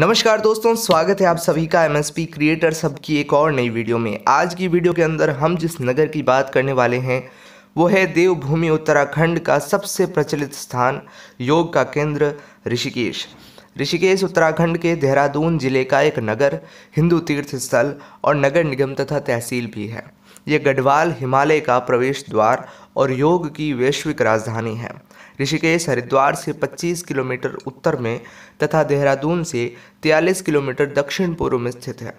नमस्कार दोस्तों स्वागत है आप सभी का एम एस पी क्रिएटर सब की एक और नई वीडियो में आज की वीडियो के अंदर हम जिस नगर की बात करने वाले हैं वो है देवभूमि उत्तराखंड का सबसे प्रचलित स्थान योग का केंद्र ऋषिकेश ऋषिकेश उत्तराखंड के देहरादून जिले का एक नगर हिंदू तीर्थ स्थल और नगर निगम तथा तहसील भी है ये गढ़वाल हिमालय का प्रवेश द्वार और योग की वैश्विक राजधानी है ऋषिकेश हरिद्वार से 25 किलोमीटर उत्तर में तथा देहरादून से 43 किलोमीटर दक्षिण पूर्व में स्थित है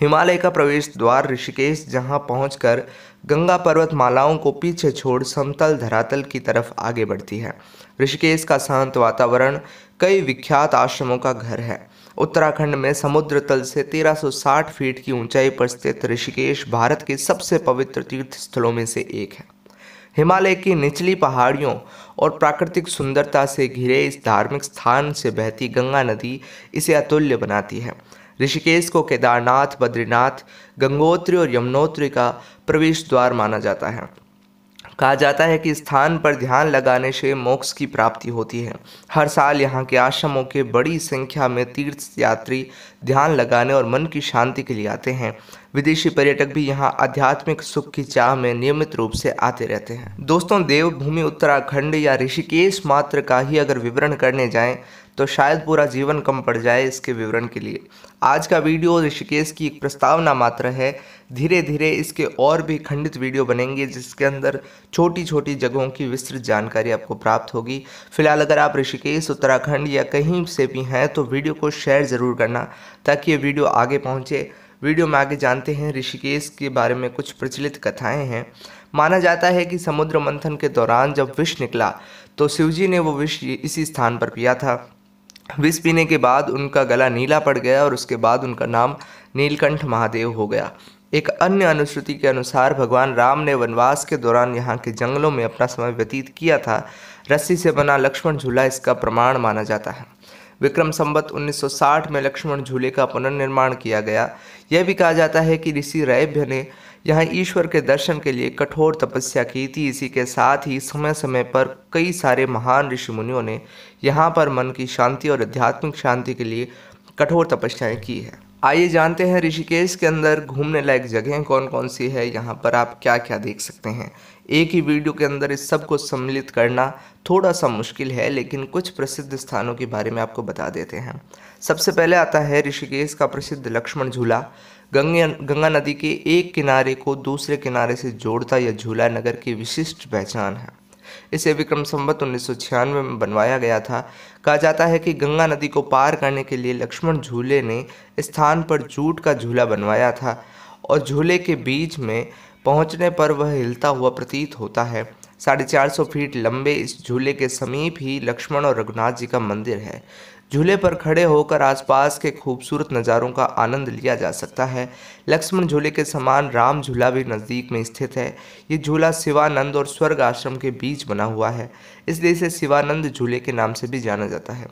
हिमालय का प्रवेश द्वार ऋषिकेश जहां पहुंचकर गंगा पर्वत मालाओं को पीछे छोड़ समतल धरातल की तरफ आगे बढ़ती है ऋषिकेश का शांत वातावरण कई विख्यात आश्रमों का घर है उत्तराखंड में समुद्र तल से 1360 फीट की ऊंचाई पर स्थित ऋषिकेश भारत के सबसे पवित्र तीर्थ स्थलों में से एक है हिमालय की निचली पहाड़ियों और प्राकृतिक सुंदरता से घिरे इस धार्मिक स्थान से बहती गंगा नदी इसे अतुल्य बनाती है ऋषिकेश को केदारनाथ बद्रीनाथ गंगोत्री और यमुनोत्री का प्रवेश द्वार माना जाता है कहा जाता है कि स्थान पर ध्यान लगाने से मोक्ष की प्राप्ति होती है हर साल यहाँ के आश्रमों के बड़ी संख्या में तीर्थ यात्री ध्यान लगाने और मन की शांति के लिए आते हैं विदेशी पर्यटक भी यहाँ आध्यात्मिक सुख की चाह में नियमित रूप से आते रहते हैं दोस्तों देवभूमि उत्तराखंड या ऋषिकेश मात्र का ही अगर विवरण करने जाएं तो शायद पूरा जीवन कम पड़ जाए इसके विवरण के लिए आज का वीडियो ऋषिकेश की एक प्रस्तावना मात्र है धीरे धीरे इसके और भी खंडित वीडियो बनेंगे जिसके अंदर छोटी छोटी जगहों की विस्तृत जानकारी आपको प्राप्त होगी फिलहाल अगर आप ऋषिकेश उत्तराखंड या कहीं से भी हैं तो वीडियो को शेयर ज़रूर करना ताकि ये वीडियो आगे पहुँचे वीडियो में आगे जानते हैं ऋषिकेश के बारे में कुछ प्रचलित कथाएं हैं माना जाता है कि समुद्र मंथन के दौरान जब विष निकला तो शिवजी ने वो विष इसी स्थान पर पिया था विष पीने के बाद उनका गला नीला पड़ गया और उसके बाद उनका नाम नीलकंठ महादेव हो गया एक अन्य अनुश्रुति के अनुसार भगवान राम ने वनवास के दौरान यहाँ के जंगलों में अपना समय व्यतीत किया था रस्सी से बना लक्ष्मण झूला इसका प्रमाण माना जाता है विक्रम संबत 1960 में लक्ष्मण झूले का पुनर्निर्माण किया गया यह भी कहा जाता है कि ऋषि रैभ्य ने यहाँ ईश्वर के दर्शन के लिए कठोर तपस्या की थी इसी के साथ ही समय समय पर कई सारे महान ऋषि मुनियों ने यहाँ पर मन की शांति और आध्यात्मिक शांति के लिए कठोर तपस्याएं की है आइए जानते हैं ऋषिकेश के अंदर घूमने लायक जगह कौन कौन सी है यहाँ पर आप क्या क्या देख सकते हैं एक ही वीडियो के अंदर इस सब को सम्मिलित करना थोड़ा सा मुश्किल है लेकिन कुछ प्रसिद्ध स्थानों के बारे में आपको बता देते हैं सबसे पहले आता है ऋषिकेश का प्रसिद्ध लक्ष्मण झूला गंगा गंगा नदी के एक किनारे को दूसरे किनारे से जोड़ता यह झूला नगर की विशिष्ट पहचान है इसे विक्रम संवत उन्नीस में बनवाया गया था कहा जाता है कि गंगा नदी को पार करने के लिए लक्ष्मण झूले ने स्थान पर जूट का झूला बनवाया था और झूले के बीच में पहुंचने पर वह हिलता हुआ प्रतीत होता है साढ़े चार सौ फीट लंबे इस झूले के समीप ही लक्ष्मण और रघुनाथ जी का मंदिर है झूले पर खड़े होकर आसपास के खूबसूरत नज़ारों का आनंद लिया जा सकता है लक्ष्मण झूले के समान राम झूला भी नज़दीक में स्थित है ये झूला शिवानंद और स्वर्ग आश्रम के बीच बना हुआ है इसलिए इसे शिवानंद झूले के नाम से भी जाना जाता है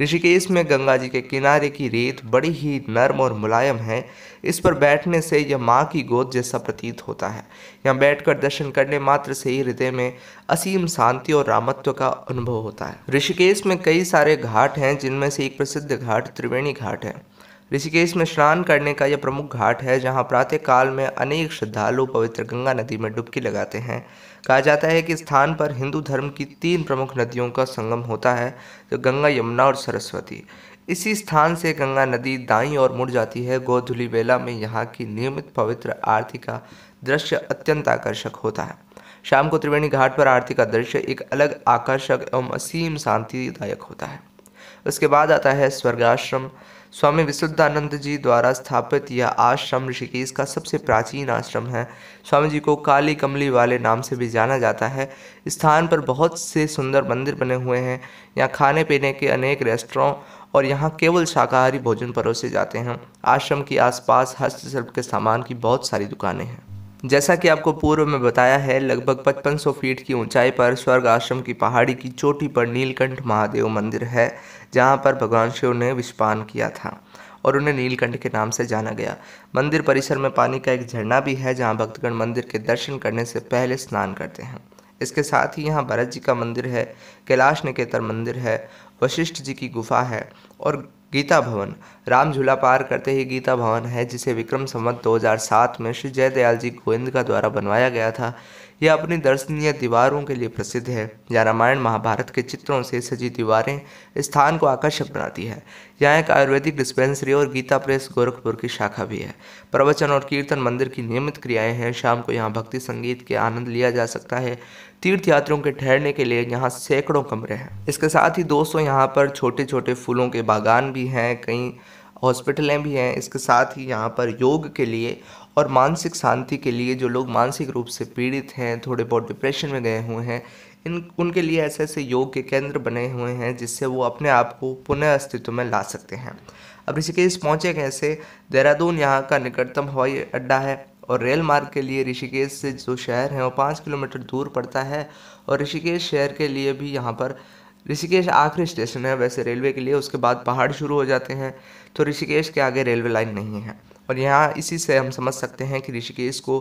ऋषिकेश में गंगा जी के किनारे की रेत बड़ी ही नर्म और मुलायम है इस पर बैठने से यह माँ की गोद जैसा प्रतीत होता है यहाँ बैठकर दर्शन करने मात्र से ही हृदय में असीम शांति और रामत्व का अनुभव होता है ऋषिकेश में कई सारे घाट हैं जिनमें से एक प्रसिद्ध घाट त्रिवेणी घाट है ऋषिकेश में स्नान करने का यह प्रमुख घाट है जहां प्रातः काल में अनेक श्रद्धालु पवित्र गंगा नदी में डुबकी लगाते हैं कहा जाता है कि स्थान पर हिंदू धर्म की तीन प्रमुख नदियों का संगम होता है जो गंगा यमुना और सरस्वती इसी स्थान से गंगा नदी दाई और मुड़ जाती है गोधुली बेला में यहाँ की नियमित पवित्र आरती का दृश्य अत्यंत आकर्षक होता है शाम को त्रिवेणी घाट पर आरती का दृश्य एक अलग आकर्षक एवं असीम शांतिदायक होता है उसके बाद आता है स्वर्गाश्रम स्वामी विशुद्धानंद जी द्वारा स्थापित यह आश्रम ऋषिकेश का सबसे प्राचीन आश्रम है स्वामी जी को काली कमली वाले नाम से भी जाना जाता है स्थान पर बहुत से सुंदर मंदिर बने हुए हैं यहाँ खाने पीने के अनेक रेस्टोरों और यहाँ केवल शाकाहारी भोजन परोसे जाते हैं आश्रम के आसपास हस्तशिल्प के सामान की बहुत सारी दुकानें हैं जैसा कि आपको पूर्व में बताया है लगभग 5500 फीट की ऊंचाई पर स्वर्ग आश्रम की पहाड़ी की चोटी पर नीलकंठ महादेव मंदिर है जहां पर भगवान शिव ने विस्पान किया था और उन्हें नीलकंठ के नाम से जाना गया मंदिर परिसर में पानी का एक झरना भी है जहाँ भक्तगण मंदिर के दर्शन करने से पहले स्नान करते हैं इसके साथ ही यहाँ भरत जी का मंदिर है कैलाश निकेतन मंदिर है वशिष्ठ जी की गुफा है और गीता भवन राम झूला पार करते ही गीता भवन है जिसे विक्रम संवत 2007 में श्री जयदयाल जी गोविंद का द्वारा बनवाया गया था यह अपनी दर्शनीय दीवारों के लिए प्रसिद्ध है यहाँ रामायण महाभारत के चित्रों से सजी दीवारें स्थान को आकर्षक बनाती है यहाँ एक आयुर्वेदिक डिस्पेंसरी और गीता प्रेस गोरखपुर की शाखा भी है प्रवचन और कीर्तन मंदिर की नियमित क्रियाएं हैं शाम को यहाँ भक्ति संगीत के आनंद लिया जा सकता है तीर्थ यात्रियों के ठहरने के लिए यहाँ सैकड़ों कमरे हैं इसके साथ ही दोस्तों यहाँ पर छोटे छोटे फूलों के बागान भी हैं कई हॉस्पिटलें भी हैं इसके साथ ही यहाँ पर योग के लिए और मानसिक शांति के लिए जो लोग मानसिक रूप से पीड़ित हैं थोड़े बहुत डिप्रेशन में गए हुए हैं इन उनके लिए ऐसे ऐसे योग के केंद्र बने हुए हैं जिससे वो अपने आप को पुनः अस्तित्व में ला सकते हैं अब ऋषिकेश पहुँचे कैसे देहरादून यहाँ का निकटतम हवाई अड्डा है और रेल मार्ग के लिए ऋषिकेश से जो शहर है वो पाँच किलोमीटर दूर पड़ता है और ऋषिकेश शहर के लिए भी यहाँ पर ऋषिकेश आखिरी स्टेशन है वैसे रेलवे के लिए उसके बाद पहाड़ शुरू हो जाते हैं तो ऋषिकेश के आगे रेलवे लाइन नहीं है और यहाँ इसी से हम समझ सकते हैं कि ऋषिकेश को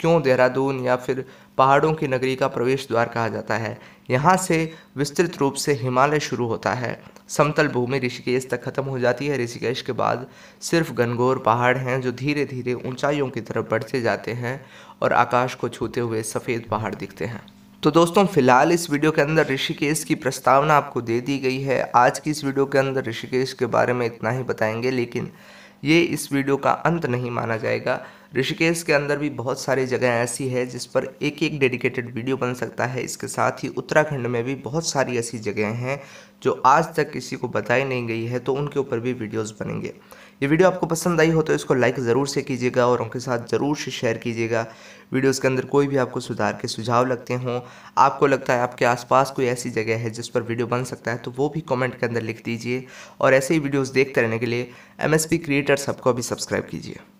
क्यों देहरादून या फिर पहाड़ों की नगरी का प्रवेश द्वार कहा जाता है यहाँ से विस्तृत रूप से हिमालय शुरू होता है समतल भूमि ऋषिकेश तक खत्म हो जाती है ऋषिकेश के बाद सिर्फ घनघोर पहाड़ हैं जो धीरे धीरे ऊंचाइयों की तरफ बढ़ते जाते हैं और आकाश को छूते हुए सफ़ेद पहाड़ दिखते हैं तो दोस्तों फिलहाल इस वीडियो के अंदर ऋषिकेश की प्रस्तावना आपको दे दी गई है आज की इस वीडियो के अंदर ऋषिकेश के बारे में इतना ही बताएंगे लेकिन ये इस वीडियो का अंत नहीं माना जाएगा ऋषिकेश के अंदर भी बहुत सारी जगह ऐसी है जिस पर एक एक डेडिकेटेड वीडियो बन सकता है इसके साथ ही उत्तराखंड में भी बहुत सारी ऐसी जगह हैं जो आज तक किसी को बताई नहीं गई है तो उनके ऊपर भी वीडियोज़ बनेंगे ये वीडियो आपको पसंद आई हो तो इसको लाइक ज़रूर से कीजिएगा और उनके साथ ज़रूर से शेयर कीजिएगा वीडियोज़ के अंदर कोई भी आपको सुधार के सुझाव लगते हों आपको लगता है आपके आसपास कोई ऐसी जगह है जिस पर वीडियो बन सकता है तो वो भी कमेंट के अंदर लिख दीजिए और ऐसे ही वीडियोज़ देखते रहने के लिए एम क्रिएटर सबको भी सब्सक्राइब कीजिए